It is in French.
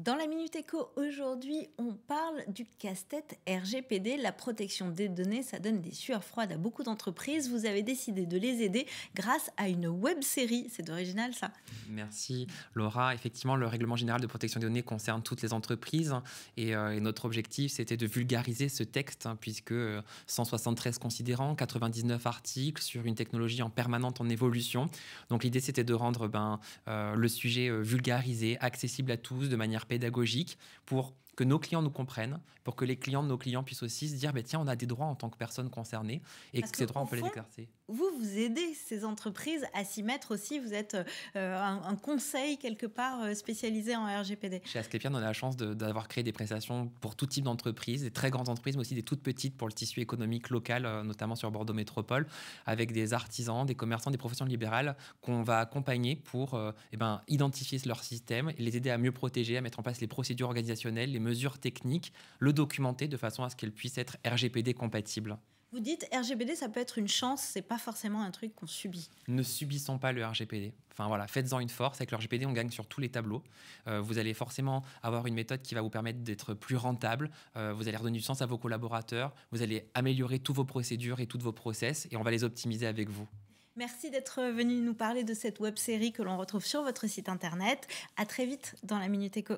Dans la Minute Éco, aujourd'hui, on parle du casse-tête RGPD. La protection des données, ça donne des sueurs froides à beaucoup d'entreprises. Vous avez décidé de les aider grâce à une web série. C'est original, ça. Merci, Laura. Effectivement, le règlement général de protection des données concerne toutes les entreprises. Et, euh, notre objectif, c'était de vulgariser ce texte, hein, puisque 173 euh, considérants, 99 articles sur une technologie en permanente en évolution. Donc, l'idée, c'était de rendre ben, euh, le sujet vulgarisé, accessible à tous de manière pédagogique pour que nos clients nous comprennent, pour que les clients de nos clients puissent aussi se dire, mais bah, tiens, on a des droits en tant que personne concernée et que ces droits, on peut les exercer. Vous, vous aidez ces entreprises à s'y mettre aussi. Vous êtes euh, un, conseil quelque part euh, spécialisé en RGPD. Chez Asclepian, on a la chance d'avoir créé des prestations pour tout type d'entreprise, des très grandes entreprises, mais aussi des toutes petites pour le tissu économique local, euh, notamment sur Bordeaux Métropole, avec des artisans, des commerçants, des professions libérales qu'on va accompagner pour et eh ben, identifier leur système, et les aider à mieux protéger, à mettre en place les procédures organisationnelles, les mesures techniques, le documenter de façon à ce qu'elle puisse être RGPD compatible. Vous dites RGPD, ça peut être une chance, c'est pas forcément un truc qu'on subit. Ne subissons pas le RGPD. Enfin voilà, faites-en une force. Avec le RGPD, on gagne sur tous les tableaux. Euh, vous allez forcément avoir une méthode qui va vous permettre d'être plus rentable. Euh, vous allez redonner du sens à vos collaborateurs. Vous allez améliorer toutes vos procédures et tous vos process et on va les optimiser avec vous. Merci d'être venu nous parler de cette web série que l'on retrouve sur votre site internet. À très vite dans la Minute Éco.